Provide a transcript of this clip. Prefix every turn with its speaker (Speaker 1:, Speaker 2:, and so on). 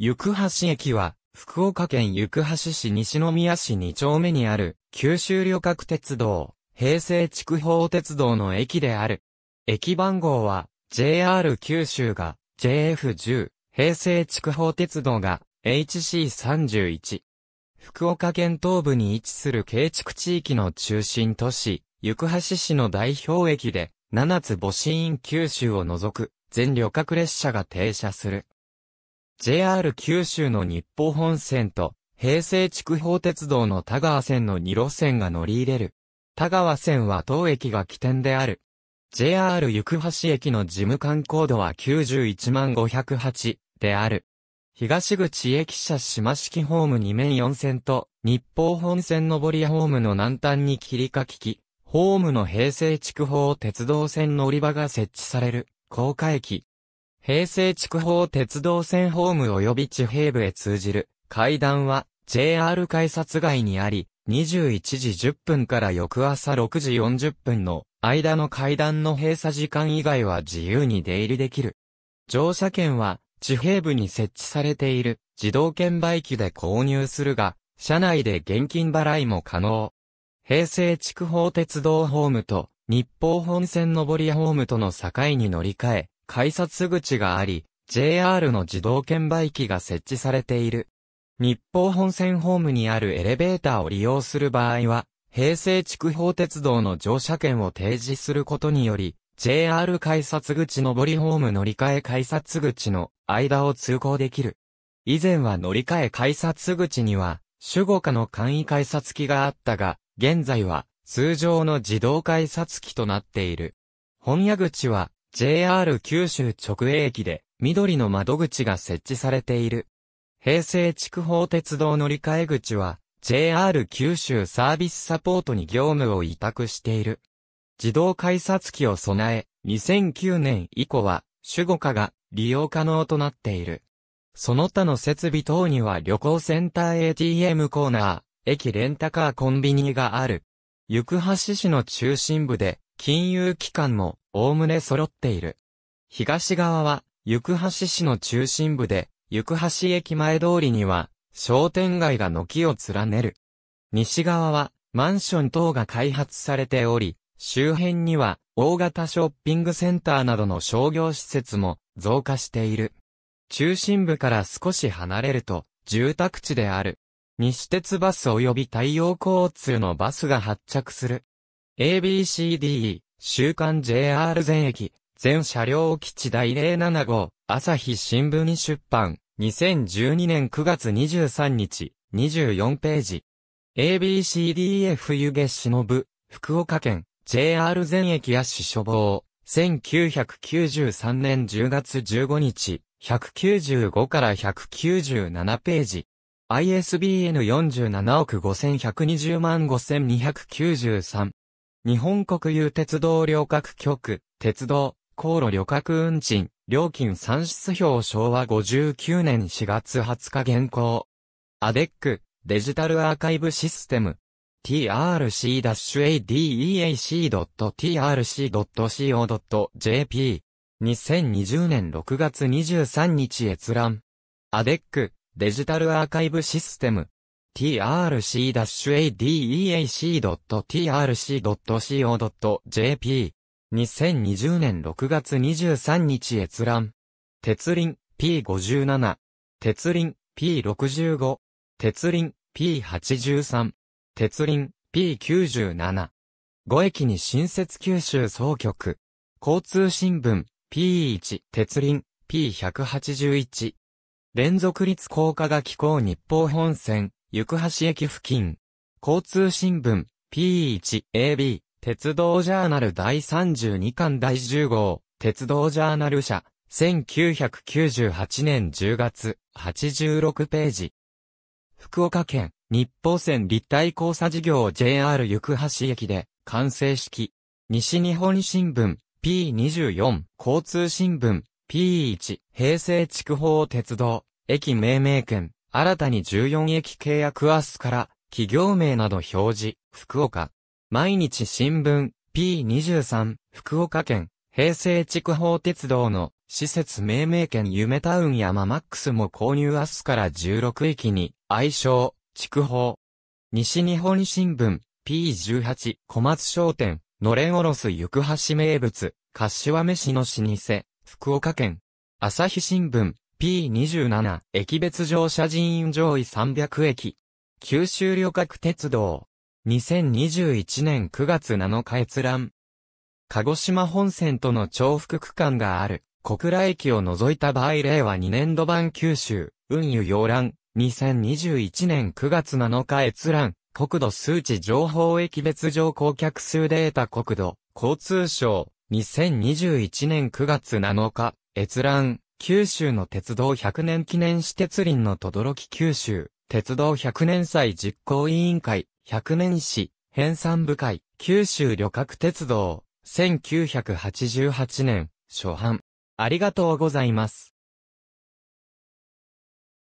Speaker 1: 行橋駅は、福岡県行橋市西宮市2丁目にある、九州旅客鉄道、平成筑豊鉄道の駅である。駅番号は、JR 九州が、JF10、平成筑豊鉄道が、HC31。福岡県東部に位置する建築地域の中心都市、行橋市の代表駅で、7つ母子院九州を除く、全旅客列車が停車する。JR 九州の日報本線と、平成筑豊鉄道の田川線の2路線が乗り入れる。田川線は当駅が起点である。JR 行橋駅の事務官コードは91万508である。東口駅舎島式ホーム2面4線と、日報本線上りホームの南端に切りかきき、ホームの平成筑豊鉄道線乗り場が設置される、高架駅。平成筑豊鉄道線ホーム及び地平部へ通じる階段は JR 改札外にあり、21時10分から翌朝6時40分の間の階段の閉鎖時間以外は自由に出入りできる。乗車券は地平部に設置されている自動券売機で購入するが、車内で現金払いも可能。平成筑豊鉄道ホームと日方本線上りホームとの境に乗り換え、改札口があり、JR の自動券売機が設置されている。日報本線ホームにあるエレベーターを利用する場合は、平成筑豊鉄道の乗車券を提示することにより、JR 改札口上りホーム乗り換え改札口の間を通行できる。以前は乗り換え改札口には、守護下の簡易改札機があったが、現在は通常の自動改札機となっている。本屋口は JR 九州直営駅で緑の窓口が設置されている。平成筑豊鉄道乗り換え口は JR 九州サービスサポートに業務を委託している。自動改札機を備え、2009年以降は主語化が利用可能となっている。その他の設備等には旅行センター ATM コーナー、駅レンタカーコンビニがある。行橋市の中心部で金融機関もおおむね揃っている。東側は、行橋市の中心部で、行橋駅前通りには、商店街が軒を連ねる。西側は、マンション等が開発されており、周辺には、大型ショッピングセンターなどの商業施設も増加している。中心部から少し離れると、住宅地である。西鉄バス及び太陽交通のバスが発着する。ABCDE 週刊 JR 全駅、全車両基地第0 7号、朝日新聞に出版、2012年9月23日、24ページ。ABCDF 湯気忍、福岡県、JR 全駅や市処方、1993年10月15日、195から197ページ。ISBN47 億5120万5293。日本国有鉄道旅客局、鉄道、航路旅客運賃、料金算出表昭和59年4月20日現行。アデック、デジタルアーカイブシステム。trc-adeac.trc.co.jp。2020年6月23日閲覧。アデック、デジタルアーカイブシステム。trc-adeac.trc.co.jp。2020年6月23日閲覧。鉄輪 P57。鉄輪 P65。鉄輪 P83。鉄輪 P97。5駅に新設九州総局。交通新聞 P1。鉄輪 P181。連続率効果が気候日報本線。行橋駅付近。交通新聞、P1AB、鉄道ジャーナル第32巻第10号、鉄道ジャーナル社、1998年10月、86ページ。福岡県、日報線立体交差事業 JR 行橋駅で、完成式。西日本新聞、P24、交通新聞、P1、平成築法鉄道、駅命名権、新たに14駅契約明日から企業名など表示、福岡。毎日新聞 P23 福岡県平成築法鉄道の施設命名権夢タウン山マックスも購入明日から16駅に愛称築法西日本新聞 P18 小松商店のれんおろす行く橋名物柏飯の老舗福岡県朝日新聞 P27 駅別乗車人員上位300駅。九州旅客鉄道。2021年9月7日閲覧。鹿児島本線との重複区間がある、小倉駅を除いた場合令和2年度版九州、運輸要覧、2021年9月7日閲覧、国土数値情報駅別乗降客数データ国土、交通省、2021年9月7日、閲覧。九州の鉄道100年記念私鉄林の轟九州、鉄道100年祭実行委員会、100年史、編纂部会、九州旅客鉄道、1988年、初版。ありがとうございます。